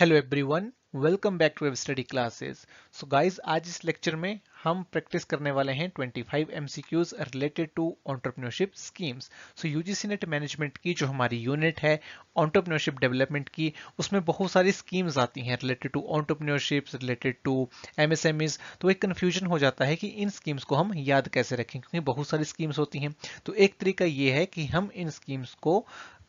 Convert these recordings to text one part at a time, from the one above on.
Hello everyone welcome back to study classes so guys आज इस lecture में हम प्रैक्टिस करने वाले हैं 25 MCQs related to entrepreneurship schemes so UGC NET management की जो हमारी यूनिट है ऑन्टरप्रनोरशिप डेवलपमेंट की उसमें बहुत सारी स्कीम्स आती हैं related to entrepreneurship related to M तो एक कन्फ्यूजन हो जाता है कि इन स्कीम्स को हम याद कैसे रखें क्योंकि बहुत सारी स्कीम्स होती हैं तो एक तरीका ये है कि हम इन स्कीम्स को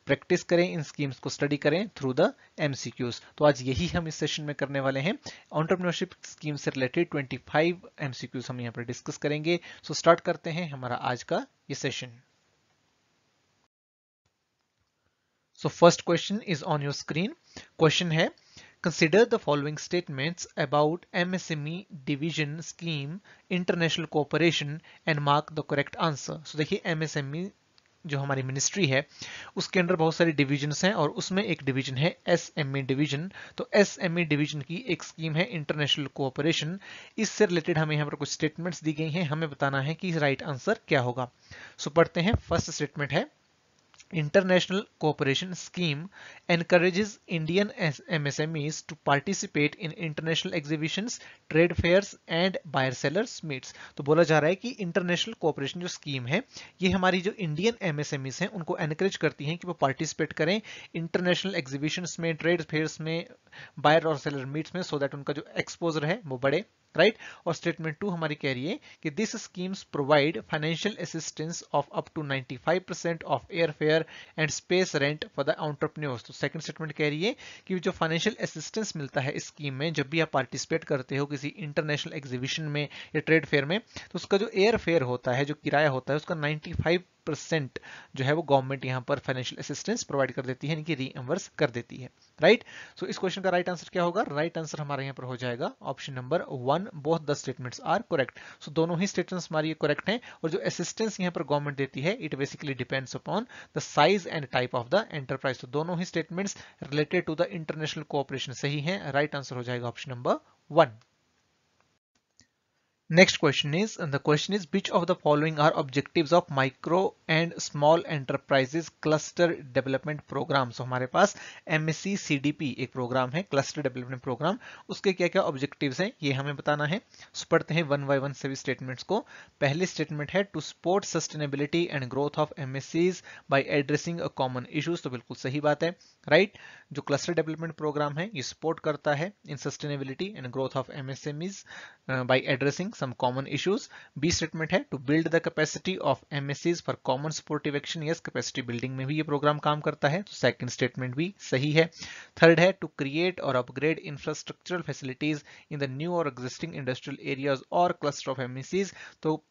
प्रैक्टिस करें इन स्कीम्स को स्टडी करें थ्रू द एमसीक्यूज तो आज यही हम इस सेशन में करने वाले हैं ऑन्टरप्रनोरशिप स्कीम से रिलेटेड 25 एमसीक्यूज हम यहाँ पर डिस्कस करेंगे सो so स्टार्ट करते हैं हमारा आज का ये session so first question is on your screen question है consider the following Consider about M S M E division scheme international cooperation and mark the correct answer so देखिए M M S E जो हमारी ministry है उसके under बहुत सारी divisions हैं और उसमें एक डिवीजन है एस एम ई डिवीजन तो एस एम ई डिवीजन की एक स्कीम है इंटरनेशनल कोऑपरेशन इससे रिलेटेड हमें यहाँ पर कुछ स्टेटमेंट्स दी गई हैं हमें बताना है कि राइट आंसर क्या होगा सो पढ़ते हैं फर्स्ट स्टेटमेंट है International Cooperation Scheme encourages Indian MSMEs to participate in international exhibitions, trade fairs and buyer sellers meets. तो बोला जा रहा है कि international cooperation जो scheme है ये हमारी जो indian MSMEs हैं उनको encourage करती हैं कि वो participate करें international exhibitions में trade fairs में buyer और seller meets में so that उनका जो exposure है वो बढ़े राइट और स्टेटमेंट टू हमारी कह रही है कि this schemes provide financial assistance of up to 95 percent of air fare and space rent for the entrepreneurs तो सेकंड स्टेटमेंट कह रही है कि जो फाइनेंशियल असिस्टेंस मिलता है स्कीम में जब भी आप पार्टिसिपेट करते हो किसी इंटरनेशनल एग्जीबिशन में या ट्रेड फेयर में तो उसका जो एयर फेयर होता है जो किराया होता है उसका नाइन्टी परसेंट जो है वो गवर्नमेंट यहाँ पर फाइनेंशियल असिस्टेंस प्रोवाइड कर देती है यानी कि रीएम्बर्स कर देती है राइट right? सो so, इस क्वेश्चन का राइट right आंसर क्या होगा राइट right आंसर हमारे यहाँ पर हो जाएगा option number one one both the statements are correct so दोनों ही स्टेटमेंट्स हमारी करेक्ट हैं और जो असिस्टेंस यहाँ पर गवर्नमेंट देती है it basically depends upon the size and type of the enterprise तो दोनों ही statements related to the international cooperation सही है राइट right आंसर हो जाएगा option number one Next question is, and the question is, which of the following are objectives of micro and small enterprises cluster development program? So हमारे पास MSc CDP एक program है cluster development program उसके क्या क्या objectives हैं ये हमें बताना है सो पढ़ते हैं वन बाय वन सभी स्टेटमेंट्स को पहली स्टेटमेंट है to support sustainability and growth of M by addressing a common issues तो बिल्कुल सही बात है राइट right? जो क्लस्टर डेवलपमेंट प्रोग्राम है ये सपोर्ट करता है in sustainability and growth of MSMEs by addressing some common issues B statement है to build the capacity of MSEs for common supportive action yes capacity building में भी ये programme काम करता है तो सेकेंड स्टेटमेंट भी सही है थर्ड है टू क्रिएट और upgrade infrastructural facilities in the new और एग्जिस्टिंग इंडस्ट्रियल एरियाज और क्लस्टर ऑफ एमएससीज तो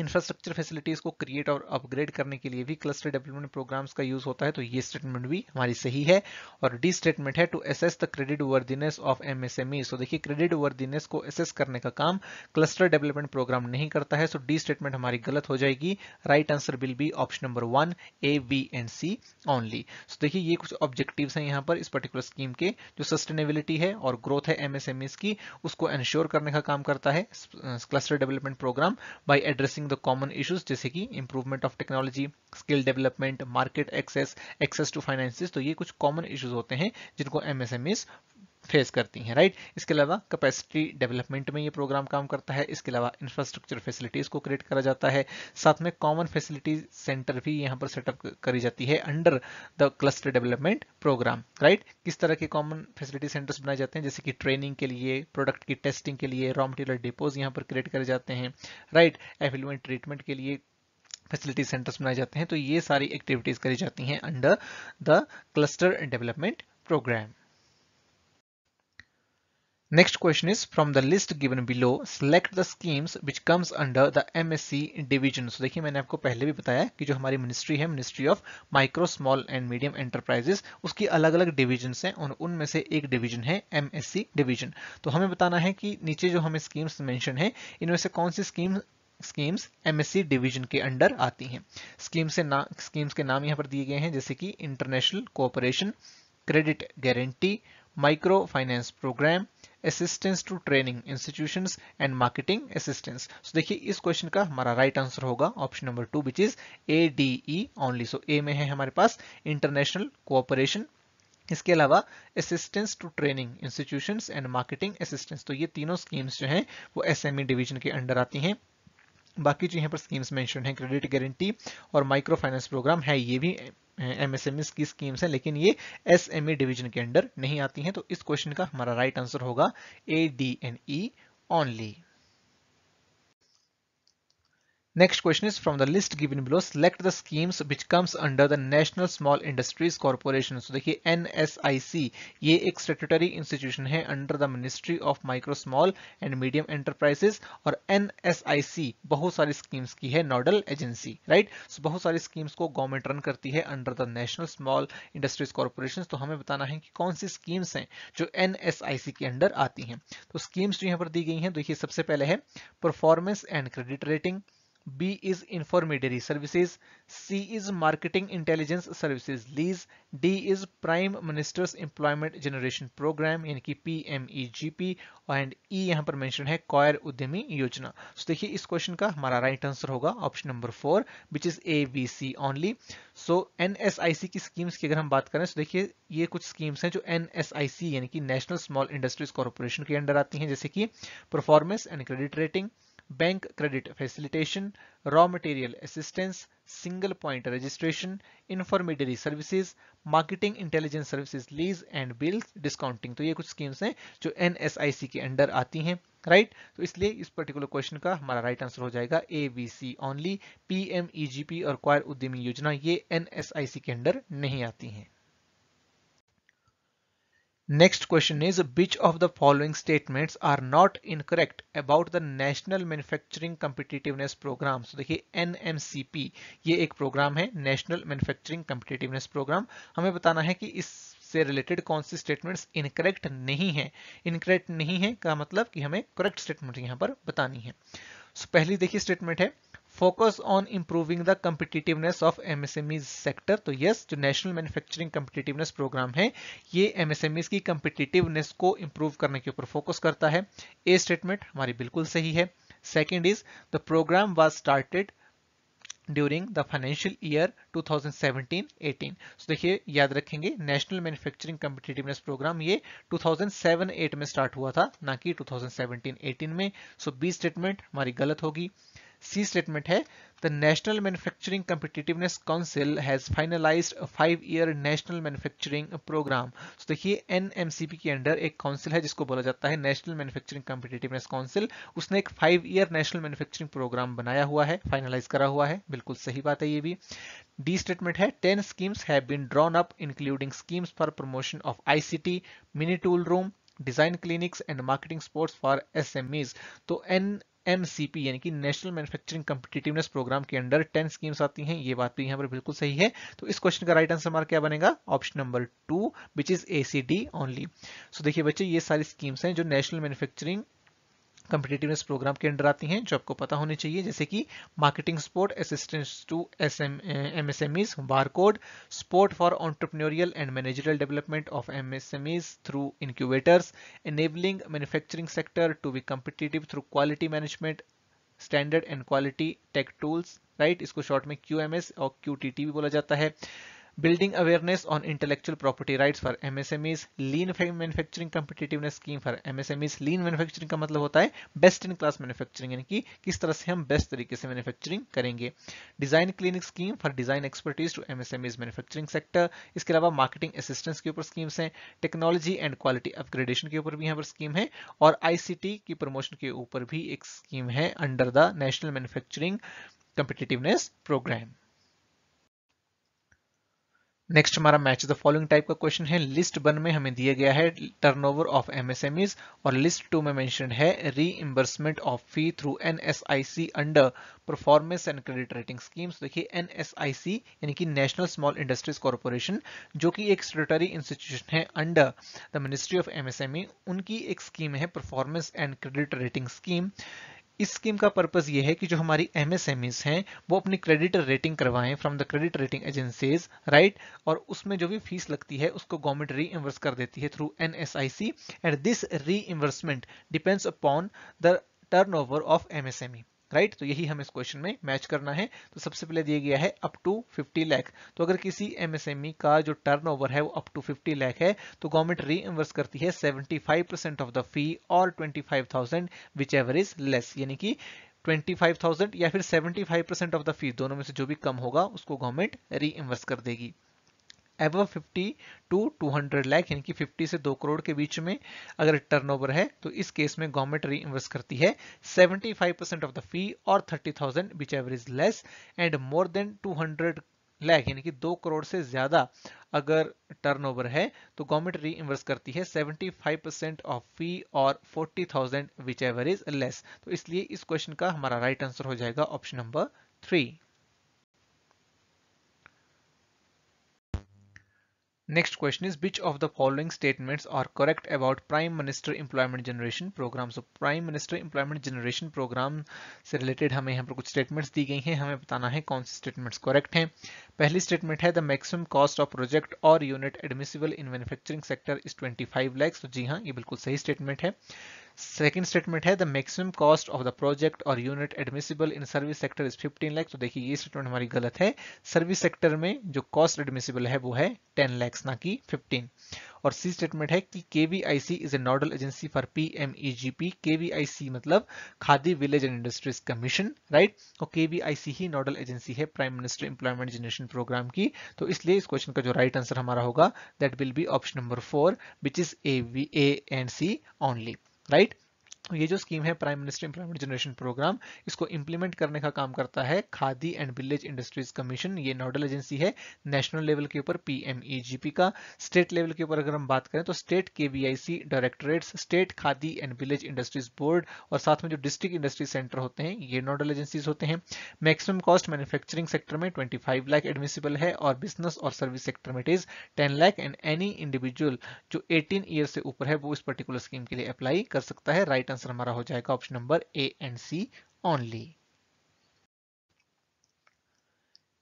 इंफ्रास्ट्रक्चर फैसिलिटीज़ को क्रिएट और अपग्रेड करने के लिए भी क्लस्टर डेवलपमेंट प्रोग्राम्स का यूज़ होता है तो ये स्टेटमेंट भी हमारी सही है और डी स्टेटमेंट है to assess the creditworthiness of MSME so देखिए क्रेडिट वर्दीनेस को एसेस करने का काम क्लस्टर डेवलपमेंट प्रोग्राम नहीं करता है सो डी स्टेटमेंट हमारी गलत हो जाएगी right answer will be option number one A B and C only so देखिए ये कुछ ऑब्जेक्टिव है यहाँ पर इस पर्टिकुलर स्कीम के जो सस्टेनेबिलिटी है और ग्रोथ है एमएसएमईज की उसको एंश्योर करने का काम करता है cluster development program by addressing addressing the common issues जैसे कि improvement of technology, skill development, market access, access to finances तो ये कुछ common issues होते हैं जिनको MSMEs फेस करती हैं राइट इसके अलावा कैपेसिटी डेवलपमेंट में ये प्रोग्राम काम करता है इसके अलावा इंफ्रास्ट्रक्चर फैसिलिटीज़ को क्रिएट करा जाता है साथ में कॉमन फैसिलिटीज सेंटर भी यहाँ पर सेटअप करी जाती है under the cluster development program right किस तरह के कॉमन फैसिलिटी सेंटर्स बनाए जाते हैं जैसे कि ट्रेनिंग के लिए प्रोडक्ट की टेस्टिंग के लिए रॉ मटेरियल डिपोज यहाँ पर क्रिएट करे जाते हैं राइट एफिलुएंट ट्रीटमेंट के लिए फैसिलिटी सेंटर्स बनाए जाते हैं तो ये सारी एक्टिविटीज़ करी जाती हैं under the cluster development program Next question is from the list given below select the schemes which comes under the MSc division. So देखिए मैंने आपको पहले भी बताया कि जो हमारी मिनिस्ट्री है ministry of micro small and medium enterprises उसकी अलग अलग डिवीजन हैं और उनमें से एक डिवीजन है MSc डिवीजन तो हमें बताना है कि नीचे जो हमें स्कीम्स मैंशन है इनमें से कौन सी स्कीम स्कीम्स एमएससी डिवीजन के अंडर आती हैं स्कीम से ना स्कीम्स के नाम यहाँ पर दिए गए हैं जैसे कि international cooperation credit guarantee micro finance programme assistance to training institutions and marketing assistance so देखिए इस क्वेश्चन का हमारा राइट आंसर होगा option number two which is A D E only so A में है हमारे पास इंटरनेशनल कोऑपरेशन इसके अलावा assistance to training institutions and marketing assistance तो ये तीनों स्कीम्स जो हैं वो एसएमई डिवीजन e के अंडर आती हैं बाकी जो यहाँ पर स्कीम्स मेंशन हैं क्रेडिट गारंटी और माइक्रो फाइनेंस प्रोग्राम है ये भी एमएसएमएस की स्कीम्स हैं लेकिन ये एसएमई डिवीजन e के अंडर नहीं आती हैं तो इस क्वेश्चन का हमारा राइट आंसर होगा A D N E only Next question is from the list given below, select the schemes which comes under the National Small Industries Corporation. So देखिए NSIC ये एक statutory institution है under the Ministry of Micro, Small and Medium Enterprises और NSIC बहुत सारी schemes की है nodal agency, right? So बहुत सारी schemes को government run करती है under the National Small Industries Corporation. तो हमें बताना है कि कौन सी schemes हैं जो NSIC के under आती हैं तो schemes जो यहाँ पर दी गई हैं देखिए सबसे पहले है performance and credit rating. B is intermediary Services, C is Marketing Intelligence Services Lease, D is Prime Minister's Employment Generation Program यानी कि PMEGP and E यहाँ पर मेंशन है कॉयर उद्यमी योजना सो so, देखिए इस क्वेश्चन का हमारा राइट right आंसर होगा option number four which is A, B, C only. So NSIC की स्कीम्स की अगर हम बात करें तो देखिए ये कुछ स्कीम्स हैं जो NSIC यानी कि National Small Industries Corporation के अंदर आती हैं जैसे कि performance and credit rating. Bank credit facilitation raw material assistance single point registration informatory services marketing intelligence services lease and bills discounting तो ये कुछ स्कीम्स हैं जो एन के अंडर आती हैं राइट right? तो इसलिए इस पर्टिकुलर क्वेश्चन का हमारा राइट आंसर हो जाएगा A B C only P M E G P और क्वायर उद्यमी योजना ये एन एस आई सी के अंडर नहीं आती हैं Next question is which of the following statements are not incorrect about the National Manufacturing Competitiveness Program? So देखिए NMCP ये एक प्रोग्राम है National Manufacturing Competitiveness Program हमें बताना है कि इस से रिलेटेड कौन सी स्टेटमेंट्स इनकरेक्ट नहीं है इनकरेक्ट नहीं है का मतलब कि हमें करेक्ट स्टेटमेंट यहाँ पर बतानी है सो so, पहली देखिए स्टेटमेंट है focus on improving the on of M S M MSMEs sector तो यस जो नेशनल मैन्युफैक्चरिंग competitiveness प्रोग्राम है ये MSMEs e की competitiveness को इंप्रूव करने के ऊपर फोकस करता है ए स्टेटमेंट हमारी बिल्कुल सही है second is the programme was started during the financial year two 2017-18 so देखिए याद रखेंगे नेशनल मैन्युफैक्चरिंग कम्पिटिटिवनेस प्रोग्राम ये टू थाउजेंड सेवन एट में स्टार्ट हुआ था ना कि टू थाउजेंड सेवनटीन एटीन में सो बी स्टेटमेंट हमारी गलत होगी सी स्टेटमेंट है the national manufacturing competitiveness council has finalised five year national manufacturing programme तो देखिए एनएमसीपी के अंडर एक काउंसिल है जिसको बोला जाता है नेशनल मैन्युफैक्चरिंग कम्पिटिटिवनेस काउंसिल उसने एक five year national manufacturing programme बनाया हुआ है फाइनलाइज करा हुआ है बिल्कुल सही बात है ये भी डी स्टेटमेंट है ten schemes have been drawn up including schemes for promotion of ICT mini tool room design clinics and marketing sports for SMEs तो एन एम यानी कि नेशनल मैन्युफैक्चरिंग कंपिटेटिवनेस प्रोग्राम के अंडर टेन स्कीम्स आती हैं ये बात भी तो यहाँ पर बिल्कुल सही है तो इस क्वेश्चन का राइट आंसर हमारा क्या बनेगा option number two which is A only so देखिए बच्चे ये सारी स्कीम्स हैं जो नेशनल मैन्युफैक्चरिंग कम्पिटेटिवनेस प्रोग्राम के अंडर आती हैं जो आपको पता होनी चाहिए जैसे कि marketing support assistance to S M M S M Es code support for entrepreneurial and managerial development of M S M Es through incubators enabling manufacturing sector to be competitive through quality management standard and quality take tools right इसको short में Q M S और Q T T भी बोला जाता है building awareness on intellectual property rights for MSMEs, lean manufacturing competitiveness scheme for MSMEs. lean manufacturing का मतलब होता है best in class manufacturing यानी कि किस तरह से हम best तरीके से manufacturing करेंगे design clinic scheme for design expertise to MSMEs manufacturing sector. इसके अलावा marketing assistance के ऊपर स्कीम्स हैं टेक्नोलॉजी एंड क्वालिटी अपग्रेडेशन के ऊपर भी यहाँ पर स्कीम है और आईसीटी की प्रमोशन के ऊपर भी एक स्कीम है under the national manufacturing competitiveness program next हमारा मैच द फॉलोइंग टाइप का क्वेश्चन है लिस्ट वन में हमें दिया गया है टर्नओवर ऑफ एमएसएमईज और लिस्ट टू में मेंशन है reimbursement of fee through NSIC under performance and credit rating schemes देखिए एनएसआईसी यानी कि नेशनल स्मॉल इंडस्ट्रीज कॉरपोरेशन जो कि एक स्टेटरी इंस्टीट्यूशन है under the ministry of MSME उनकी एक स्कीम है performance and credit rating scheme इस स्कीम का पर्पज ये है कि जो हमारी एमएसएमईज हैं वो अपनी क्रेडिटर रेटिंग करवाएं from the credit rating agencies right और उसमें जो भी फीस लगती है उसको गवर्नमेंट री कर देती है थ्रू एन एंड दिस री depends upon the turnover of MSME right right? तो यही हम इस क्वेश्चन में मैच करना है तो सबसे पहले दिया गया है अप टू 50 लाख तो अगर किसी एमएसएमई e का जो टर्नओवर है वो अप टू 50 लाख है तो गवर्नमेंट री इन्वर्स करती है 75 परसेंट ऑफ द फी और 25,000 विच एवर इज लेस यानी कि 25,000 या फिर 75 परसेंट ऑफ द फीस दोनों में से जो भी कम होगा उसको गवर्नमेंट री इन्वेस्ट कर देगी एव 50 टू 200 लाख यानी कि 50 से 2 करोड़ के बीच में अगर टर्नओवर है तो इस केस में गवर्नमेंट री करती है 75% ऑफ द फी और 30,000 which is less and more than 200 lakh यानी कि 2 करोड़ से ज़्यादा अगर टर्नओवर है तो गवर्नमेंट री करती है 75% ऑफ फी और 40,000 विच इज लेस तो इसलिए इस क्वेश्चन का हमारा राइट right आंसर हो जाएगा option number three Next question is which of the following statements are correct about Prime Minister Employment Generation Program? So Prime Minister Employment Generation Program से related हमें यहाँ पर कुछ statements दी गई हैं हमें बताना है कौन सी statements correct हैं पहली statement है the maximum cost of project or unit admissible in manufacturing sector is 25 lakhs तो जी हाँ ये बिल्कुल सही statement है सेकंड स्टेटमेंट है the maximum cost of the project और unit admissible in service sector is 15 lakh तो देखिए ये स्टेटमेंट हमारी गलत है सर्विस सेक्टर में जो कॉस्ट एडमिसिबल है वो है 10 लाख ना कि 15 और सी स्टेटमेंट है कि K V I C is a nodal agency for P M E G P K V I C मतलब khadi village and industries commission right और के वी आई सी ही नोडल एजेंसी है prime minister employment generation programme की तो इसलिए इस question का जो राइट आंसर हमारा होगा that will be option number four which is A V A and C only right ये जो स्कीम है prime minister employment generation programme इसको इंप्लीमेंट करने का काम करता है khadi and village industries commission ये नोडल एजेंसी है नेशनल लेवल के ऊपर पीएमईजीपी e का स्टेट लेवल के ऊपर अगर हम बात करें तो state KVIC directorates state khadi and village industries board और साथ में जो डिस्ट्रिक्ट इंडस्ट्री सेंटर होते हैं ये नोडल एजेंसीज होते हैं मैक्सिमम कॉस्ट मैन्युफैक्चरिंग सेक्टर में ट्वेंटी लाख एडमिसिबल है और बिजनेस और सर्विस सेक्टर में it is ten lakh and any individual जो एटीन ईयर से ऊपर है वो इस पर्टिकुलर स्कीम के लिए अप्लाई कर सकता है राइट आंसर हमारा हो जाएगा option number A and C only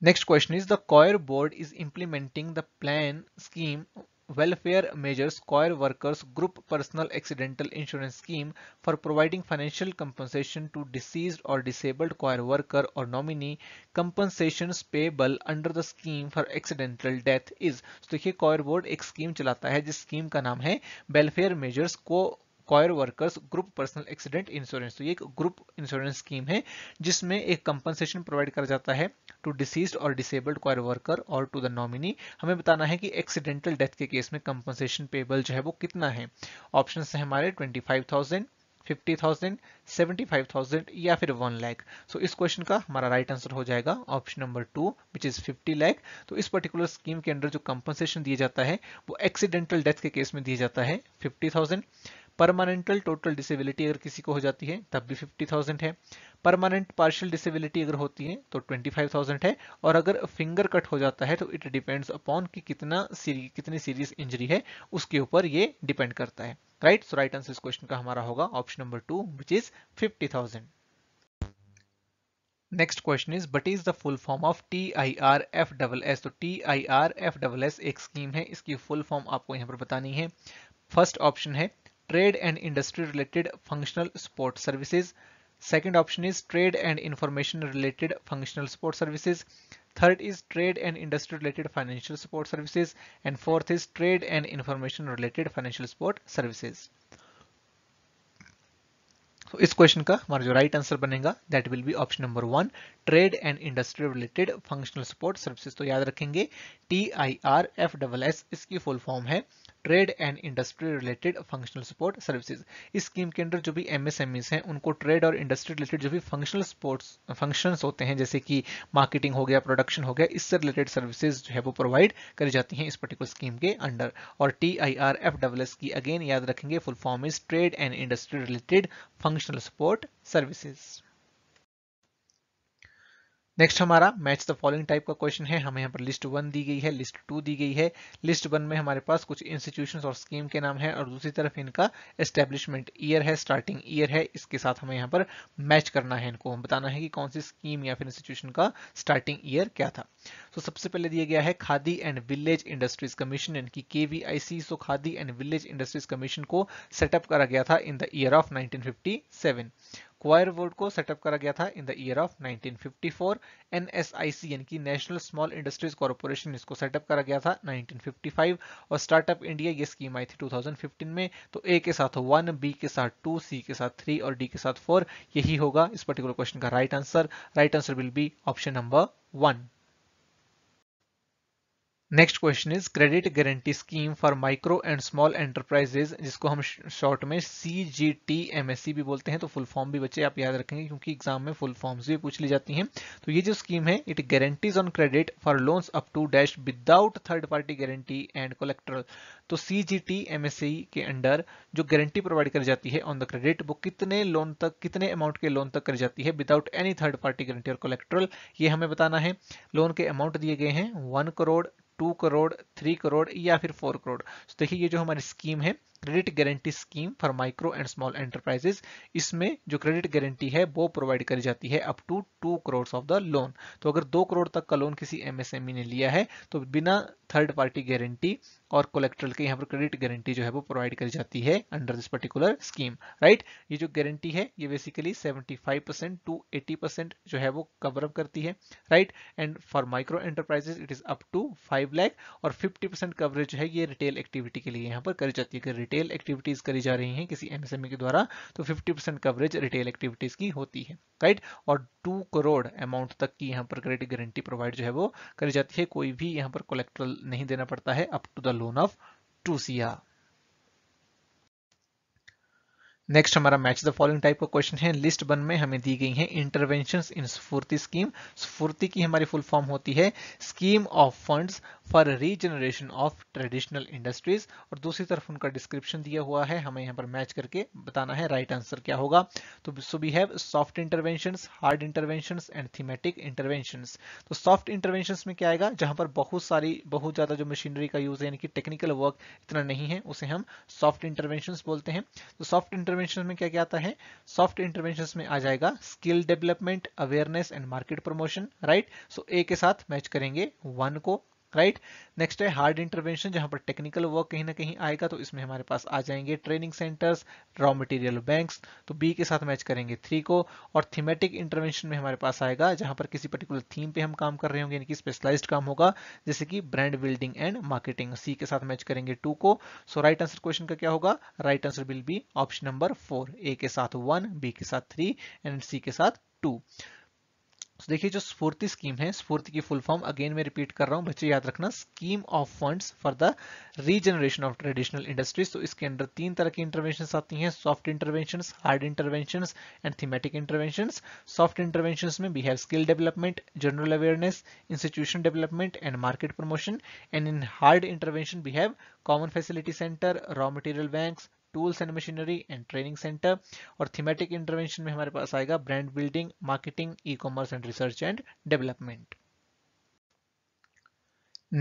next question is the coir board is implementing the plan scheme welfare measures coir workers group personal accidental insurance scheme for providing financial compensation to deceased और disabled coir worker और nominee compensation payable under the scheme for accidental death is देखिए coir board एक scheme चलाता है जिस scheme का नाम है वेलफेयर मेजर्स को coir workers group personal accident insurance तो ये एक ग्रुप इंश्योरेंस स्कीम है जिसमें एक कंपनसेशन प्रोवाइड करा जाता है टू डिसीज और डिसेबल्ड कॉयर वर्कर और टू द नॉमिनी हमें बताना है कि एक्सीडेंटल डेथ के केस में कंपनसेशन पेबल जो है वो कितना है ऑप्शन है हमारे twenty five thousand fifty thousand seventy five thousand या फिर वन लैख सो इस क्वेश्चन का हमारा राइट आंसर हो जाएगा option number two which is fifty lakh तो इस पर्टिकुलर स्कीम के अंडर जो कंपनसेशन दिया जाता है वो एक्सीडेंटल डेथ के केस में दिया जाता है fifty thousand permanent total disability अगर किसी को हो जाती है तब भी 50,000 है परमानेंट पार्शियल डिसेबिलिटी अगर होती है तो 25,000 है और अगर फिंगर कट हो जाता है तो इट डिपेंड्स अपॉन कि कितना सीरी, कितनी सीरियस इंजरी है उसके ऊपर ये डिपेंड करता है राइट सो राइट आंसर इस क्वेश्चन का हमारा होगा option number two which is fifty next question is but is the full form of T I R F double S तो T I R F double S एक scheme है इसकी full form आपको यहाँ पर बतानी है फर्स्ट ऑप्शन है trade and industry related functional support services second option is trade and information related functional support services third is trade and industry related financial support services and fourth is trade and information related financial support services तो इस question का हमारा जो right answer बनेगा that will be option number one trade and industry related functional support services तो याद रखेंगे T I R F double S इसकी फुल फॉर्म है trade and industry related functional support services इस स्कीम के अंदर जो भी एमएसएमईज हैं उनको ट्रेड और इंडस्ट्री रिलेटेड जो भी फंक्शनल सपोर्ट्स फंक्शंस होते हैं जैसे कि मार्केटिंग हो गया प्रोडक्शन हो गया इससे रिलेटेड सर्विसेज जो है वो प्रोवाइड करी जाती हैं इस पर्टिकुलर स्कीम के अंडर और T I R F double S की अगेन याद रखेंगे full form is trade and industry related functional support services next हमारा मैच द फॉलोइंग टाइप का क्वेश्चन है हमें यहाँ पर लिस्ट वन दी गई है लिस्ट टू दी गई है लिस्ट वन में हमारे पास कुछ इंस्टीट्यूशन और स्कीम के नाम है और दूसरी तरफ इनका एस्टेब्लिशमेंट ईयर है स्टार्टिंग ईयर है इसके साथ हमें यहाँ पर मैच करना है इनको हम बताना है कि कौन सी स्कीम या फिर इंस्टीट्यूशन का स्टार्टिंग ईयर क्या था तो so, सबसे पहले दिया गया है khadi and village industries commission यानी कि K so khadi and village industries commission को सेटअप करा गया था in the year of nineteen coir word को सेटअप करा गया था in the year of 1954 NSIC यानी कि नेशनल स्मॉल इंडस्ट्रीज कॉरपोरेशन इसको सेटअप करा गया था 1955 और स्टार्टअप इंडिया ये स्कीम आई थी 2015 में तो ए के साथ वन बी के साथ टू सी के साथ थ्री और डी के साथ फोर यही होगा इस पर्टिकुलर क्वेश्चन का right answer right answer will be option number one next question is credit guarantee scheme for micro and small enterprises जिसको हम शॉर्ट में C G T M S C भी बोलते हैं तो फुल फॉर्म भी बच्चे आप याद रखेंगे क्योंकि एग्जाम में फुल फॉर्म्स भी पूछ ली जाती हैं तो ये जो स्कीम है it guarantees on credit for loans up to dash without third party guarantee and collateral तो C G T M S C के अंडर जो गारंटी प्रोवाइड करी जाती है ऑन द क्रेडिट वो कितने लोन तक कितने अमाउंट के लोन तक कर जाती है without any third party guarantee और कोलेक्ट्रल ये हमें बताना है लोन के अमाउंट दिए गए हैं one crore two crore three crore या फिर फोर करोड़ तो देखिए ये जो हमारी स्कीम है credit guarantee scheme for micro and small enterprises इसमें जो क्रेडिट गारंटी है वो प्रोवाइड करी जाती है up to two crore of the loan तो अगर दो करोड़ तक का लोन किसी एमएसएमई e ने लिया है तो बिना थर्ड पार्टी गारंटी और कोलेक्ट्रल के यहाँ पर क्रेडिट गारंटी जो है वो प्रोवाइड करी जाती है under this particular scheme right ये जो गारंटी है ये बेसिकली 75 परसेंट टू 80 परसेंट जो है वो कवरअप करती है right and for micro enterprises it is up to 5 lakh और 50 परसेंट कवरेज है ये रिटेल एक्टिविटी के लिए यहाँ पर करी जाती है रिटेल एक्टिविटीज करी जा रही हैं किसी एमएसएमई e के द्वारा तो 50% परसेंट कवरेज रिटेल एक्टिविटीज की होती है राइट और 2 करोड़ अमाउंट तक की यहाँ पर क्रेडिट गारंटी प्रोवाइड जो है वो करी जाती है कोई भी यहाँ पर कोलेक्ट्रल नहीं देना पड़ता है up to the loan of two see next हमारा मैच द फॉलोइंग टाइप का क्वेश्चन है लिस्ट वन में हमें दी गई है इंटरवेंशन इन स्फूर्ति स्कीम स्फूर्ति की हमारी फुल फॉर्म होती है scheme of funds for regeneration of traditional industries और दूसरी तरफ उनका डिस्क्रिप्शन दिया हुआ है हमें यहाँ पर मैच करके बताना है राइट right आंसर क्या होगा तो so we have soft intervention hard intervention and thematic intervention तो सॉफ्ट इंटरवेंशन में क्या आएगा जहां पर बहुत सारी बहुत ज्यादा जो मशीनरी का यूज है यानी कि टेक्निकल वर्क इतना नहीं है उसे हम सॉफ्ट इंटरवेंशन बोलते हैं तो सॉफ्ट इंटरवेंशन में क्या क्या आता है सॉफ्ट इंटरवेंशन में आ जाएगा skill development awareness and market promotion right so A के साथ मैच करेंगे वन को राइट नेक्स्ट है हार्ड इंटरवेंशन जहां पर टेक्निकल वर्क कहीं ना कहीं आएगा तो इसमें हमारे पास आ जाएंगे training centres raw material banks तो बी के साथ मैच करेंगे थ्री को और थीमेटिक इंटरवेंशन में हमारे पास आएगा जहां पर किसी पर्टिकुलर थीम पे हम काम कर रहे होंगे यानी कि स्पेशलाइज्ड काम होगा जैसे कि brand building and marketing C के साथ मैच करेंगे टू को सो राइट आंसर क्वेश्चन का क्या होगा right answer will be option number four A के साथ वन बी के साथ थ्री एंड सी के साथ टू तो देखिए जो स्फूर्ति स्कीम है स्फूर्ति की फुल फॉर्म अगेन मैं रिपीट कर रहा हूँ बच्चे याद रखना scheme of funds for the regeneration of traditional industries तो इसके अंदर तीन तरह की इंटरवेंशन आती हैं soft intervention hard intervention and thematic intervention soft intervention में we have skill development general awareness institution development and market promotion and in hard intervention we have common facility centre raw material bank tools and machinery and training centre और thematic intervention में हमारे पास आएगा brand building marketing E commerce and research and development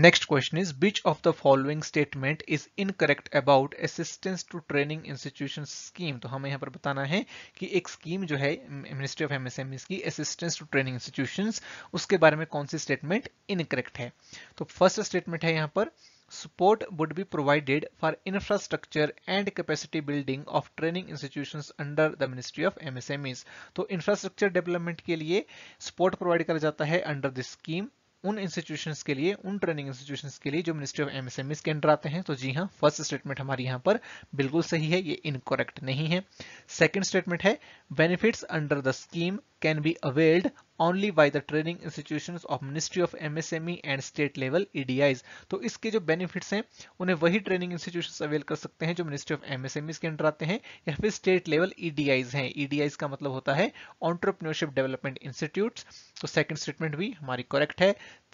Next question is which of the following statement is incorrect about assistance to training institution scheme तो हमें यहाँ पर बताना है कि एक स्कीम जो है मिनिस्ट्री ऑफ एमएसएमई की असिस्टेंस टू ट्रेनिंग इंस्टीट्यूशन उसके बारे में कौन सी स्टेटमेंट इनकरेक्ट है तो फर्स्ट स्टेटमेंट है यहाँ पर Support would be provided for infrastructure and capacity building of training institutions under the Ministry of MSMEs. तो infrastructure development के लिए support provide करा जाता है under this scheme. उन इंस्टीट्यूशंस के लिए उन ट्रेनिंग इंस्टीट्यूशंस के लिए जो मिनिस्ट्री ऑफ एमएसएमएस के अंडर आते हैं तो जी हाँ फर्स्ट स्टेटमेंट हमारी यहाँ पर बिल्कुल सही है ये इनकोरेक्ट नहीं है सेकंड स्टेटमेंट है benefits under the scheme can be availed only by the training institutions of Ministry of MSME and state level EDIs. तो इसके जो benefits हैं उन्हें वही training institutions avail कर सकते हैं जो Ministry of MSMEs के अंडर आते हैं या फिर state level EDIs हैं EDIs का मतलब होता है Entrepreneurship Development Institutes तो सेकंड स्टेटमेंट भी हमारी करेक्ट है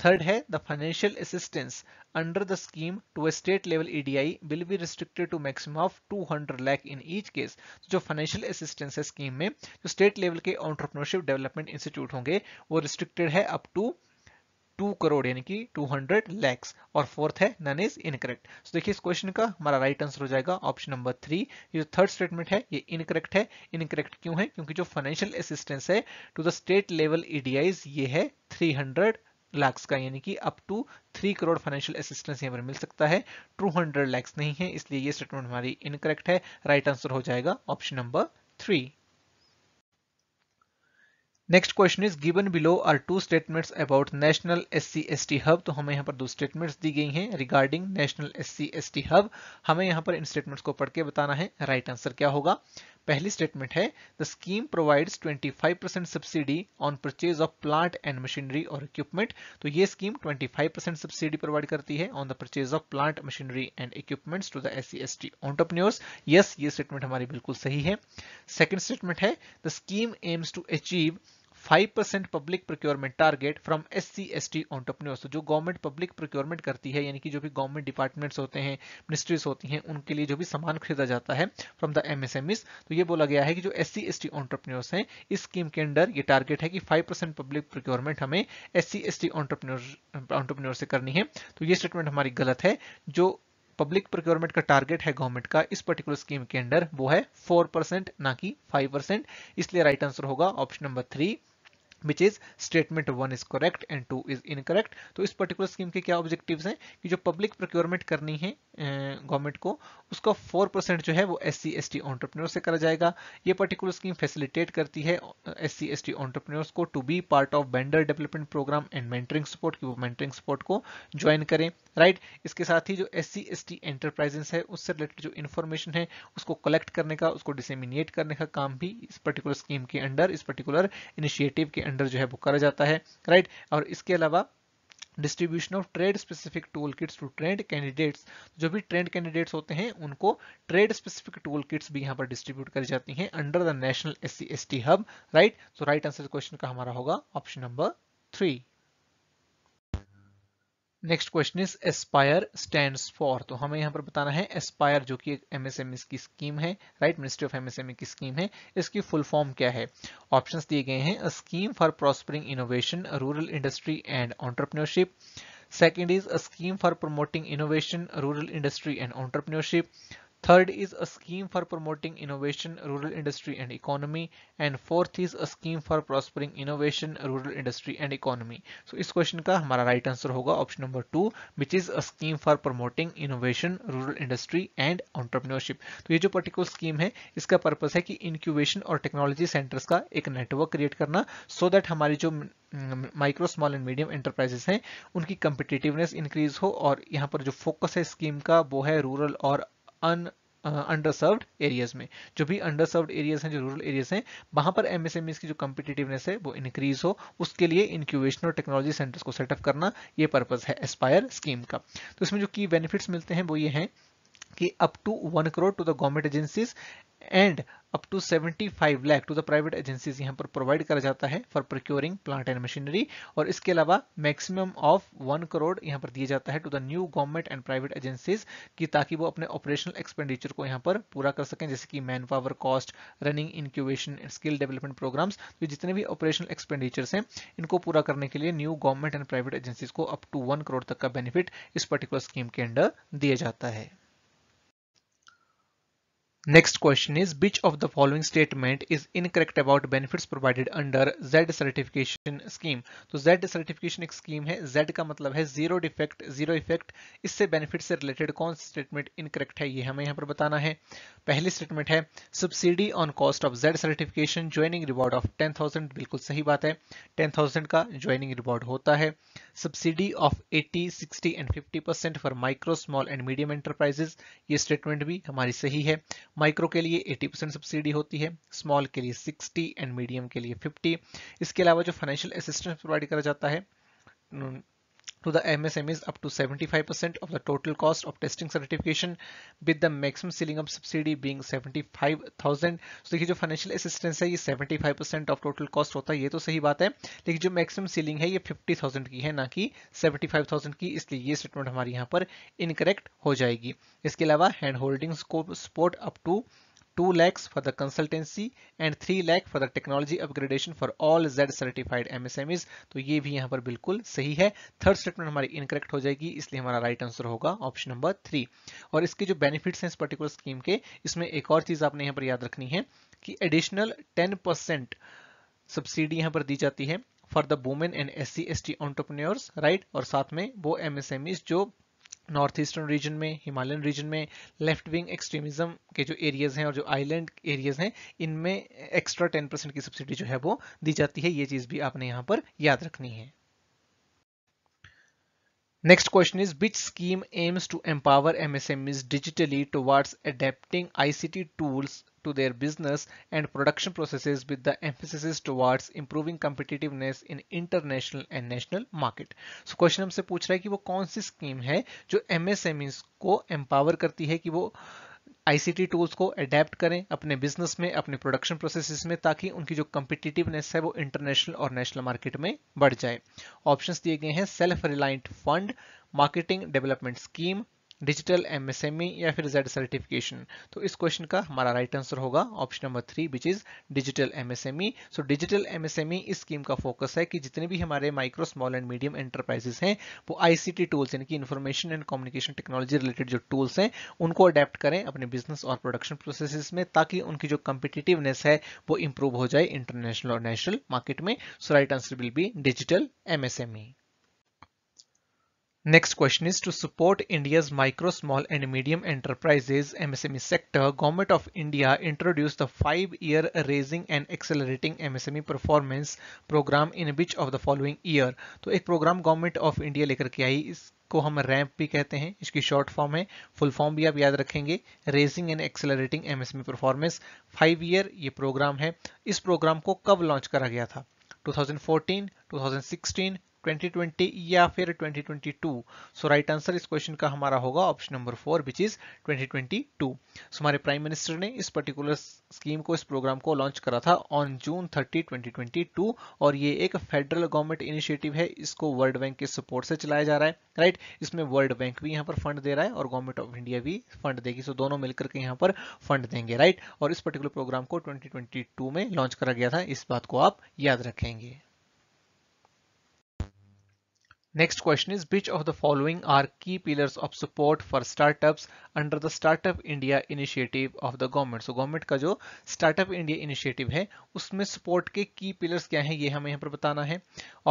थर्ड है the financial assistance under the scheme to a state level EDI will be restricted to maximum of 200 lakh in each case जो फाइनेंशियल असिस्टेंस है स्कीम में जो स्टेट लेवल के ऑन्टरप्रनोरशिप डेवलपमेंट इंस्टीट्यूट होंगे वो रिस्ट्रिक्टेड है अप टू टू करोड़ यानी कि टू हंड्रेड लैक्स और फोर्थ है नन इज इनकरेक्ट तो देखिए इस क्वेश्चन का हमारा राइट आंसर हो जाएगा ऑप्शन नंबर थ्री ये जो थर्ड स्टेटमेंट है ये इनकरेक्ट है इनकरेक्ट क्यों है क्योंकि जो फाइनेंशियल असिस्टेंस है to the state level EDIs ये है थ्री हंड्रेड लैक्स का यानी कि up to three crore financial assistance यहाँ पर मिल सकता है टू हंड्रेड लैक्स नहीं है इसलिए ये स्टेटमेंट हमारी इनकरेक्ट है राइट right आंसर हो जाएगा option number three next question is given below are two statements about national S C S T hub तो हमें यहाँ पर दो स्टेटमेंट्स दी गई हैं regarding national S C S T hub हमें यहाँ पर इन स्टेटमेंट्स को पढ़ के बताना है राइट right आंसर क्या होगा पहली स्टेटमेंट है the scheme provides 25% subsidy on purchase of plant and machinery और इक्विपमेंट तो ये स्कीम 25% सब्सिडी प्रोवाइड करती है on the purchase of plant machinery and equipments to the S C S T entrepreneurs yes ये statement हमारी बिल्कुल सही है सेकेंड स्टेटमेंट है the scheme aims to achieve 5% public procurement target from S C S T entrepreneurs जो government public procurement करती है यानी कि जो भी गवर्नमेंट डिपार्टमेंट्स होते हैं मिनिस्ट्रीज होती हैं उनके लिए जो भी सामान खरीदा जाता है फ्रॉम द एमएसएमईस तो ये बोला गया है कि जो S C S T entrepreneurs हैं इस स्कीम के अंडर ये टारगेट है कि 5% पब्लिक प्रोक्योरमेंट हमें S C S T entrepreneur से करनी है तो ये स्टेटमेंट हमारी गलत है जो पब्लिक प्रोक्योरमेंट का टारगेट है गवर्नमेंट का इस पर्टिकुलर स्कीम के अंडर वो है 4% ना कि 5% इसलिए राइट आंसर होगा option number three which is statement one is correct and two is incorrect तो इस पर्टिकुलर स्कीम के क्या ऑब्जेक्टिव्स हैं कि जो पब्लिक प्रोक्योरमेंट करनी है गवर्नमेंट को उसका फोर परसेंट जो है वो S C S T entrepreneur से करा जाएगा ये पर्टिकुलर स्कीम फैसिलिटेट करती है S C S T entrepreneurs को to be part of vendor development programme and mentoring support की वो मेंटरिंग सपोर्ट को ज्वाइन करें राइट right? इसके साथ ही जो S C S T enterprises है उससे रिलेटेड जो इन्फॉर्मेशन है उसको कलेक्ट करने का उसको डिसेमिनेट करने का काम भी इस पर्टिकुलर स्कीम के अंडर इस पर्टिकुलर इनिशिएटिव के अंडर जो है वो करा जाता है राइट और इसके अलावा distribution of trade specific tool kits to trained candidates जो भी ट्रेंड कैंडिडेट्स होते हैं उनको ट्रेड स्पेसिफिक टूल किट्स भी यहाँ पर डिस्ट्रीब्यूट करी जाती हैं under the national S C hub right तो राइट आंसर क्वेश्चन का हमारा होगा option number three next question is aspire stand for तो हमें यहाँ पर बताना है एस्पायर जो कि एमएसएमई e की स्कीम है राइट मिनिस्ट्री ऑफ एमएसएमई की स्कीम है इसकी फुल फॉर्म क्या है ऑप्शंस दिए गए हैं scheme for prospering innovation rural industry and entrepreneurship second is scheme for promoting innovation rural industry and and Third is a scheme for promoting innovation, rural industry and economy. And fourth is a scheme for prospering innovation, rural industry and economy. So इस question का हमारा right answer होगा option number two, which is a scheme for promoting innovation, rural industry and entrepreneurship. तो ये जो particular scheme है इसका purpose है कि incubation और technology centers का एक network create करना so that हमारी जो micro small and medium enterprises हैं उनकी कंपिटेटिवनेस इंक्रीज हो और यहाँ पर जो फोकस है स्कीम का वो है रूरल और अन अंडरसर्व्ड एरियाज में जो भी अंडरसर्व्ड एरियाज हैं जो रूरल एरियाज हैं वहां पर एमएसएमईज की जो कम्पिटेटिवनेस है वो इंक्रीज हो उसके लिए इंक्यूबेशन और टेक्नोलॉजी सेंटर्स को सेटअप करना ये पर्पज है एस्पायर स्कीम का तो इसमें जो की बेनिफिट्स मिलते हैं वो ये हैं कि up to one crore to the government agencies and up to 75 lakh to the private agencies यहां पर प्रोवाइड करा जाता है for procuring plant and machinery और इसके अलावा मैक्सिमम ऑफ वन करोड़ यहां पर दिया जाता है to the new government and private agencies की ताकि वो अपने ऑपरेशनल एक्सपेंडिचर को यहां पर पूरा कर सकें जैसे कि manpower cost running incubation skill development programmes तो जितने भी ऑपरेशनल एक्सपेंडिचर्स हैं इनको पूरा करने के लिए new government and private agencies को अप टू वन करोड़ तक का बेनिफिट इस पर्टिकुलर स्कीम के अंडर दिया जाता है Next question is which of the following statement is incorrect about benefits provided under Z certification scheme तो Z सर्टिफिकेशन एक स्कीम है Z का मतलब है जीरो डिफेक्ट जीरो इफेक्ट इससे बेनिफिट से रिलेटेड कौन सा स्टेटमेंट इनकरेक्ट है ये हमें यहाँ पर बताना है पहली स्टेटमेंट है subsidy on cost of Z certification joining reward of ten thousand बिल्कुल सही बात है टेन थाउजेंड का ज्वाइनिंग रिवॉर्ड होता है subsidy of eighty sixty and fifty percent for micro small and medium enterprises ये स्टेटमेंट भी हमारी सही है माइक्रो के लिए 80 परसेंट सब्सिडी होती है स्मॉल के लिए 60 एंड मीडियम के लिए 50 इसके अलावा जो फाइनेंशियल असिस्टेंस प्रोवाइड करा जाता है to the MSMEs up to 75% of the total cost of testing certification with the maximum ceiling of subsidy being 75,000 So, देखिए जो financial assistance है ये 75% of total cost होता है ये तो सही बात है लेकिन जो maximum ceiling है ये 50,000 की है ना कि 75,000 की इसलिए ये statement हमारी यहाँ पर incorrect हो जाएगी इसके अलावा hand होल्डिंग्स को support up to 2 lakhs for the consultancy and 3 lakh for the technology upgradation for all Z certified MSMEs तो ये भी यहाँ पर बिल्कुल सही है थर्ड स्टेटमेंट हमारी इनकरेक्ट हो जाएगी इसलिए हमारा राइट आंसर होगा ऑप्शन नंबर थ्री और इसके जो बेनिफिट्स हैं इस पर्टिकुलर स्कीम के इसमें एक और चीज़ आपने यहाँ पर याद रखनी है कि एडिशनल टेन परसेंट सब्सिडी यहाँ पर दी जाती है for the women and S C S T entrepreneurs right और साथ में वो एमएसएमई जो नॉर्थ ईस्टर्न रीजन में हिमालयन रीजन में लेफ्ट विंग एक्सट्रीमिज्म के जो एरियाज हैं और जो आइलैंड एरियाज हैं इनमें एक्स्ट्रा टेन परसेंट की सब्सिडी जो है वो दी जाती है ये चीज़ भी आपने यहाँ पर याद रखनी है next question is which scheme aims to empower MSMEs digitally towards adapting ICT tools to their business and production processes with the emphasis towards improving competitiveness in international and national market. So question हमसे पूछ रहा है कि वो कौन सी scheme है जो MSMEs e को एम्पावर करती है कि वो आईसीटी टूल्स को अडेप्ट करें अपने बिजनेस में अपने प्रोडक्शन प्रोसेसेस में ताकि उनकी जो कम्पिटिटिवनेस है वो इंटरनेशनल और नेशनल मार्केट में बढ़ जाए ऑप्शंस दिए गए हैं self reliant fund marketing development scheme digital MSME या फिर जेड सर्टिफिकेशन तो इस क्वेश्चन का हमारा राइट आंसर होगा option number three which is digital MSME so digital MSME इस स्कीम का फोकस है कि जितने भी हमारे micro small and medium enterprises हैं वो आईसीटी टूल्स यानी कि information and communication technology related जो टूल्स हैं उनको अडेप्ट करें अपने बिजनेस और प्रोडक्शन प्रोसेस में ताकि उनकी जो कंपिटेटिवनेस है वो इंप्रूव हो जाए इंटरनेशनल और नेशनल मार्केट में so right answer will be digital MSME Next question is to support India's micro, small and medium enterprises MSME sector, Government of India introduced the five-year raising and accelerating MSME performance program in which of the following year? तो एक programme government of India लेकर के आई इसको हम ramp भी कहते हैं इसकी शॉर्ट फॉर्म है फुल फॉर्म भी आप याद रखेंगे raising and accelerating MSME performance five year ये प्रोग्राम है इस प्रोग्राम को कब लॉन्च करा गया था 2014, 2016, 2020 या फिर 2022 so so, right right answer इस क्वेश्चन का हमारा होगा option number four which is 2022 so so, हमारे प्राइम मिनिस्टर ने इस पर्टिकुलर स्कीम को इस प्रोग्राम को लॉन्च करा था ऑन जून 30 2022 और ये एक फेडरल गवर्नमेंट इनिशिएटिव है इसको वर्ल्ड बैंक के सपोर्ट से चलाया जा रहा है राइट right? इसमें वर्ल्ड बैंक भी यहाँ पर फंड दे रहा है और गवर्नमेंट ऑफ इंडिया भी फंड देगी सो so, दोनों मिलकर के यहाँ पर फंड देंगे राइट right? और इस पर्टिकुलर प्रोग्राम को ट्वेंटी में लॉन्च करा गया था इस बात को आप याद रखेंगे Next question is which of the following are key pillars of support for startups under the Startup India initiative of the government? So government का जो Startup India initiative है उसमें support के key pillars क्या हैं ये हमें यहाँ पर बताना है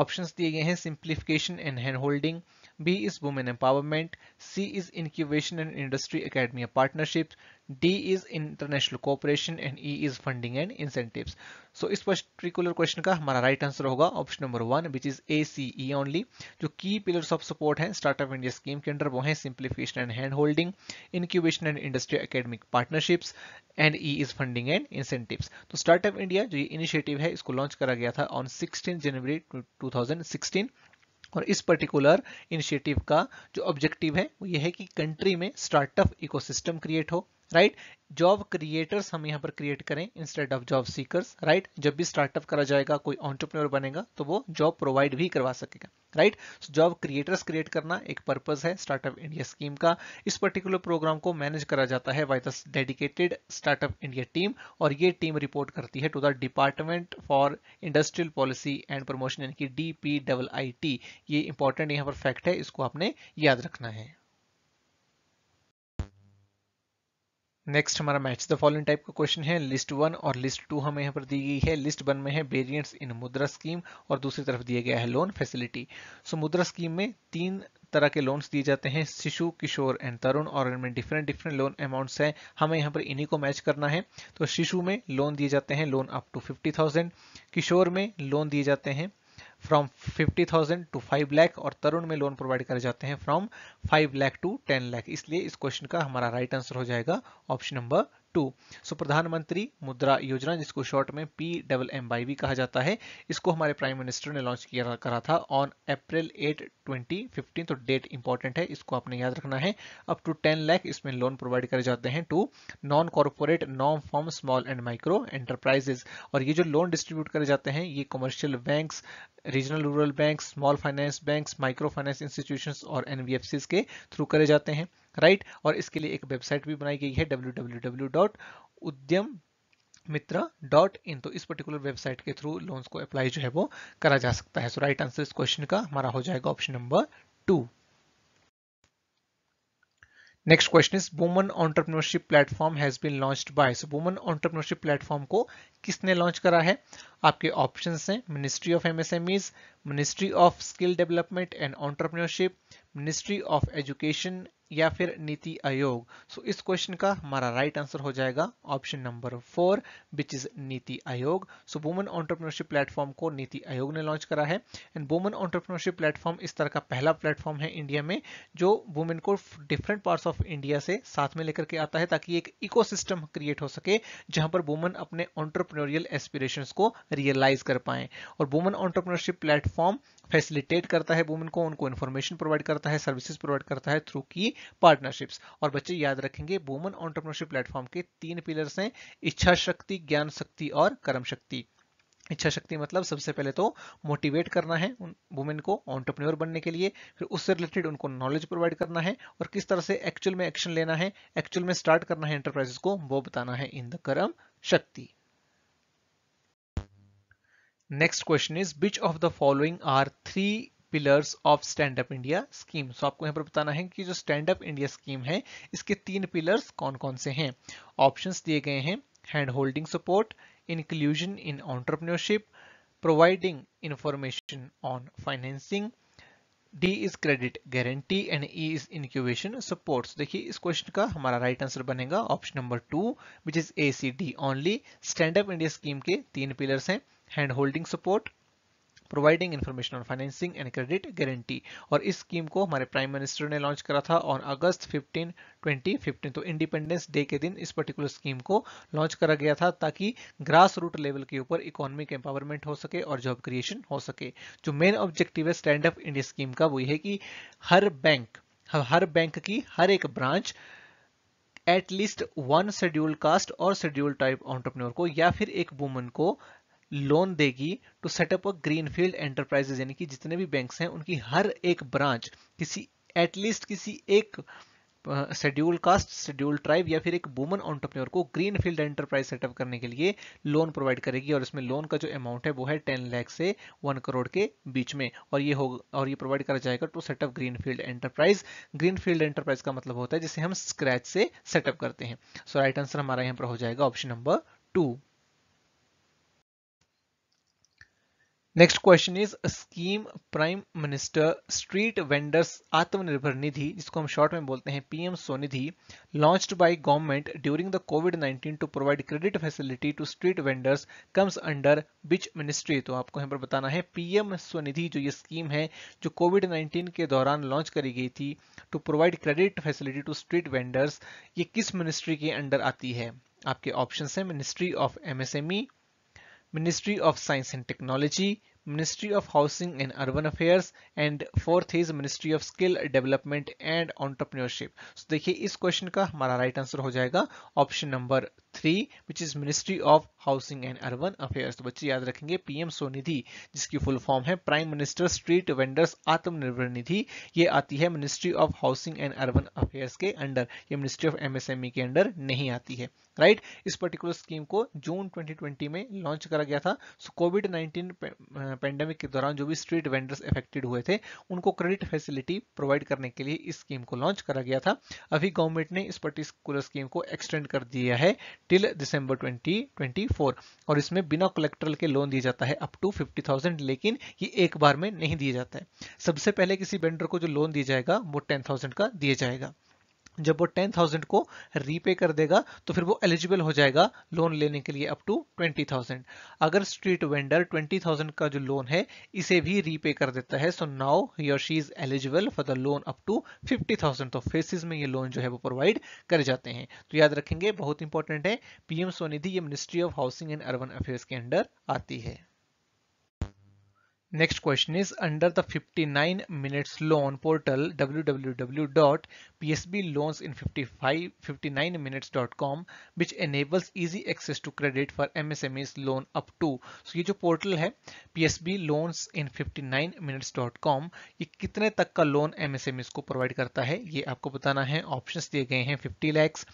Options दिए गए हैं simplification and hand holding, B is women empowerment, C is incubation and industry academia partnerships, D is international cooperation and E is funding and incentives. So इस particular क्वेश्चन का हमारा राइट आंसर होगा option number one which is A C E only जो की pillars of support है startup India scheme के अंदर वो है simplification and hand holding incubation and industry academic partnerships and E is funding and incentives तो startup India जो ये इनिशिएटिव है इसको लॉन्च करा गया था ऑन सिक्सटीन जनवरी टू और इस पर्टिकुलर इनिशिएटिव का जो ऑब्जेक्टिव है वो ये है कि कंट्री में स्टार्टअप इकोसिस्टम क्रिएट हो राइट जॉब क्रिएटर्स हम यहाँ पर क्रिएट करें instead of job seekers right जब भी स्टार्टअप करा जाएगा कोई ऑन्टरप्रनोर बनेगा तो वो जॉब प्रोवाइड भी करवा सकेगा राइट जॉब क्रिएटर्स क्रिएट करना एक पर्पज है स्टार्टअप इंडिया स्कीम का इस पर्टिकुलर प्रोग्राम को मैनेज करा जाता है by the dedicated startup India team और ये टीम रिपोर्ट करती है to the department for industrial policy and promotion यानी कि D P double I T ये इंपॉर्टेंट यहाँ पर फैक्ट है इसको आपने याद रखना है नेक्स्ट हमारा मैच द फॉलोइंग टाइप का क्वेश्चन है लिस्ट वन और लिस्ट टू हमें यहाँ पर दी गई है लिस्ट वन में है वेरियंट्स इन मुद्रा स्कीम और दूसरी तरफ दिया गया है लोन फैसिलिटी सो मुद्रा स्कीम में तीन तरह के लोन्स दिए जाते हैं शिशु किशोर एंड तरुण और इनमें डिफरेंट डिफरेंट लोन अमाउंट्स हैं हमें यहाँ पर इन्हीं को मैच करना है तो शिशु में लोन दिए जाते हैं loan up to fifty thousand Kishor में लोन दिए जाते हैं फ्रॉम 50,000 टू 5 लाख और तरुण में लोन प्रोवाइड करे जाते हैं फ्रॉम 5 लाख टू 10 लाख इसलिए इस क्वेश्चन का हमारा राइट आंसर हो जाएगा ऑप्शन नंबर टू सो प्रधानमंत्री मुद्रा योजना जिसको शॉर्ट में पी डबल एम बाई वी कहा जाता है इसको हमारे प्राइम मिनिस्टर ने लॉन्च किया करा था ऑन अप्रैल 8 2015 तो डेट इंपॉर्टेंट है इसको आपने याद रखना है अप टू 10 लाख इसमें लोन प्रोवाइड करे जाते हैं to non corporate non farm small and micro enterprises और ये जो लोन डिस्ट्रीब्यूट करे जाते हैं ये commercial bank regional rural bank small finance bank micro finance institution और एनबीएफसीज के थ्रू करे जाते हैं राइट और इसके लिए एक वेबसाइट भी बनाई गई है डब्ल्यू मित्रा डॉट इन तो इस पर्टिकुलर वेबसाइट के थ्रू लोन्स को अप्लाई जो है वो करा जा सकता है सो राइट आंसर इस क्वेश्चन का हमारा हो जाएगा option number two next question is woman entrepreneurship platform has been launched by so woman entrepreneurship platform को किसने लॉन्च करा है आपके ऑप्शन हैं ministry of MSMEs ministry of skill development and entrepreneurship ministry of education या फिर नीति आयोग सो so, इस क्वेश्चन का हमारा राइट आंसर हो जाएगा option number four which is NITI Aayog so woman entrepreneurship platform को नीति आयोग ने लॉन्च करा है एंड वुमन ऑन्टरप्रनोरशिप प्लेटफॉर्म इस तरह का पहला प्लेटफॉर्म है इंडिया में जो वुमेन को डिफरेंट पार्ट्स ऑफ इंडिया से साथ में लेकर के आता है ताकि एक इकोसिस्टम क्रिएट हो सके जहां पर वुमेन अपने ऑन्टरप्रनोरियल एस्पिरेशन को रियलाइज कर पाए और वुमन ऑन्टरप्रनरशिप प्लेटफॉर्म फैसिलिटेट करता है वुमेन को उनको इन्फॉर्मेशन प्रोवाइड करता है सर्विसेज प्रोवाइड करता है थ्रू की पार्टनरशिप्स और बच्चे याद रखेंगे वुमेन ऑन्टरप्रनरशिप प्लेटफॉर्म के तीन पिलर्स हैं इच्छा शक्ति ज्ञान शक्ति और कर्म शक्ति इच्छा शक्ति मतलब सबसे पहले तो मोटिवेट करना है उन वुमेन को ऑन्टरप्रन्योर बनने के लिए फिर उससे रिलेटेड उनको नॉलेज प्रोवाइड करना है और किस तरह से एक्चुअल में एक्शन लेना है एक्चुअल में स्टार्ट करना है एंटरप्राइजेस को वो बताना है इन the Karma Shakti next question is which of the following are three pillars of stand up India scheme so आपको यहाँ पर बताना है कि जो स्टैंड अप इंडिया स्कीम है इसके तीन पिलर्स कौन कौन से हैं ऑप्शन दिए गए हैं hand holding support inclusion in entrepreneurship providing information on financing D is credit guarantee and E is incubation support देखिए इस क्वेश्चन का हमारा राइट आंसर बनेगा option number two which is A C D only stand up India scheme के तीन pillars हैं hand holding support providing information on financing and credit guarantee और इस स्कीम को हमारे प्राइम मिनिस्टर ने लॉन्च करा था ऑन अगस्त 15 2015 तो इंडिपेंडेंस डे के दिन इस पर्टिकुलर स्कीम को लॉन्च करा गया था ताकि ग्रास रूट लेवल के ऊपर इकोनॉमिक एम्पावरमेंट हो सके और जॉब क्रिएशन हो सके जो मेन ऑब्जेक्टिव है स्टैंड अप इंडिया स्कीम का वो ये है कि हर बैंक हर बैंक की हर एक branch at least one schedule caste और शेड्यूल टाइप ऑन्टरप्रनोर को या फिर एक वुमन को लोन देगी to set up a field enterprises यानी कि जितने भी बैंक्स हैं उनकी हर एक ब्रांच किसी एटलीस्ट किसी एक शेड्यूल कास्ट शेड्यूल ट्राइब या फिर एक वुमन ऑन्टरप्रनोर को ग्रीन फील्ड एंटरप्राइज सेटअप करने के लिए लोन प्रोवाइड करेगी और इसमें लोन का जो अमाउंट है वो है टेन लैख से वन करोड़ के बीच में और ये होगा और ये प्रोवाइड करा जाएगा to set up green field enterprise green field enterprise का मतलब होता है जिसे हम स्क्रैच से सेटअप करते हैं सो राइट आंसर हमारा यहाँ पर हो जाएगा option number two next question is scheme prime minister street vendors Atmanirbhar Nidhi जिसको हम शॉर्ट में बोलते हैं PM Svanidhi launch by government during the covid 19 to provide credit facility to street vendors comes under which ministry तो आपको यहाँ पर बताना है पीएम स्वनिधि जो ये स्कीम है जो कोविड 19 के दौरान लॉन्च करी गई थी to provide credit facility to street vendors ये किस मिनिस्ट्री के अंडर आती है आपके ऑप्शन है ministry of MSME ministry of science and technology Ministry of Housing and Urban Affairs and fourth is Ministry of Skill Development and Entrepreneurship. So देखिए इस question का हमारा राइट right आंसर हो जाएगा option number three which is ministry of housing and urban affairs तो बच्चे याद रखेंगे पीएम स्वनिधि जिसकी फुल फॉर्म है prime minister street vendors Atmanirbhar Nidhi ये आती है ministry of housing and urban affairs के अंडर ये मिनिस्ट्री ऑफ एमएसएमई के अंडर नहीं आती है राइट right? इस पर्टिकुलर स्कीम को जून 2020 में लॉन्च करा गया था सो कोविड 19 पेंडेमिक के दौरान जो भी स्ट्रीट वेंडर्स इफेक्टेड हुए थे उनको क्रेडिट फैसिलिटी प्रोवाइड करने के लिए इस स्कीम को लॉन्च करा गया था अभी गवर्नमेंट ने इस पर्टिकुलर स्कीम को एक्सटेंड कर दिया है टिल दिसंबर 2024 और इसमें बिना कलेक्ट्रल के लोन दिया जाता है अप टू 50,000 लेकिन ये एक बार में नहीं दिया जाता है सबसे पहले किसी बेंडर को जो लोन दिया जाएगा वो 10,000 का दिया जाएगा जब वो टेन थाउजेंड को रीपे कर देगा तो फिर वो एलिजिबल हो जाएगा लोन लेने के लिए अप टू ट्वेंटी थाउजेंड अगर स्ट्रीट वेंडर ट्वेंटी थाउजेंड का जो लोन है इसे भी रीपे कर देता है so now your she is eligible for the loan up to fifty thousand तो फेसिस में ये लोन जो है वो प्रोवाइड कर जाते हैं तो याद रखेंगे बहुत इंपॉर्टेंट है पीएम स्वनिधि ये ministry of housing and urban affairs के अंडर आती है Next question is under the 59 minutes loan portal www.psbloansin59minutes.com which enables easy access to credit for MSMEs loan up to so ये जो portal है psbloansin59minutes.com ये कितने तक का loan MSMEs को provide करता है ये आपको बताना है options दिए गए हैं 50 lakhs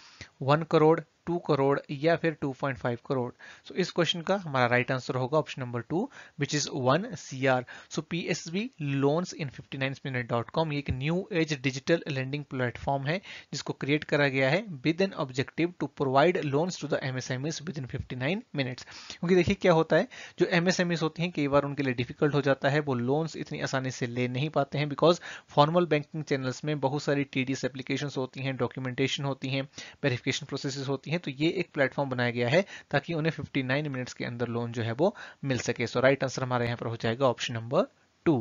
1 करोड़ टू करोड़ या फिर two point five crore so so, इस क्वेश्चन का हमारा राइट आंसर होगा option number two which is one C R so P S B loans in fifty nine minute dot com ये एक new age digital lending platform है जिसको create करा गया है with an objective to provide loans to the M S M S within fifty nine minutes क्योंकि देखिए क्या होता है जो एम एस एम एस होती हैं कई बार उनके लिए डिफिकल्ट हो जाता है वो लोन्स इतनी आसानी से ले नहीं पाते हैं बिकॉज फॉर्मल बैंकिंग चैनल्स में बहुत सारी टी डी एस एप्लीकेशन होती हैं डॉक्यूमेंटेशन होती हैं वेरिफिकेशन प्रोसेस होती हैं हैं तो ये एक प्लेटफॉर्म बनाया गया है ताकि उन्हें 59 मिनट्स के अंदर लोन जो है वो मिल सके सो राइट आंसर हमारे यहाँ पर हो जाएगा ऑप्शन नंबर टू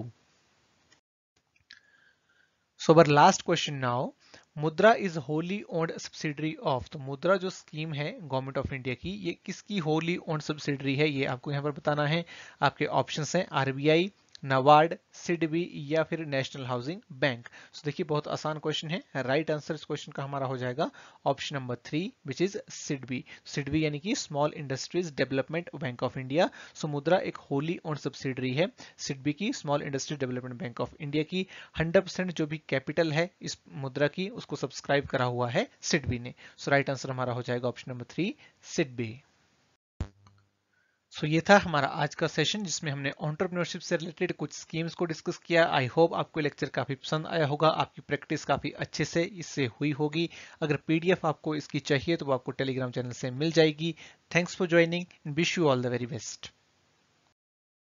सो बर last question now Mudra is wholly owned subsidiary of तो मुद्रा जो स्कीम है गवर्नमेंट ऑफ इंडिया की ये किसकी होली ओन्ड सब्सिडरी है ये आपको यहाँ पर बताना है आपके ऑप्शन हैं आरबीआई नवार्ड सिडबी या फिर नेशनल हाउसिंग बैंक सो देखिए बहुत आसान क्वेश्चन है राइट right आंसर इस क्वेश्चन का हमारा हो जाएगा option number three which is SIDBI SIDBI यानी कि small industries development bank of India so Mudra एक होली ओन सब्सिडरी है सिडबी की small industries development bank of India की हंड्रेड जो भी कैपिटल है इस मुद्रा की उसको सब्सक्राइब करा हुआ है सिडबी ने सो राइट आंसर हमारा हो जाएगा option number three SIDBI so so, ये था हमारा आज का सेशन जिसमें हमने ऑन्टरप्रनरशिप से रिलेटेड कुछ स्कीम्स को डिस्कस किया आई होप आपको लेक्चर काफ़ी पसंद आया होगा आपकी प्रैक्टिस काफ़ी अच्छे से इससे हुई होगी अगर पीडीएफ आपको इसकी चाहिए तो वो आपको टेलीग्राम चैनल से मिल जाएगी thanks for joining and wish you all the very best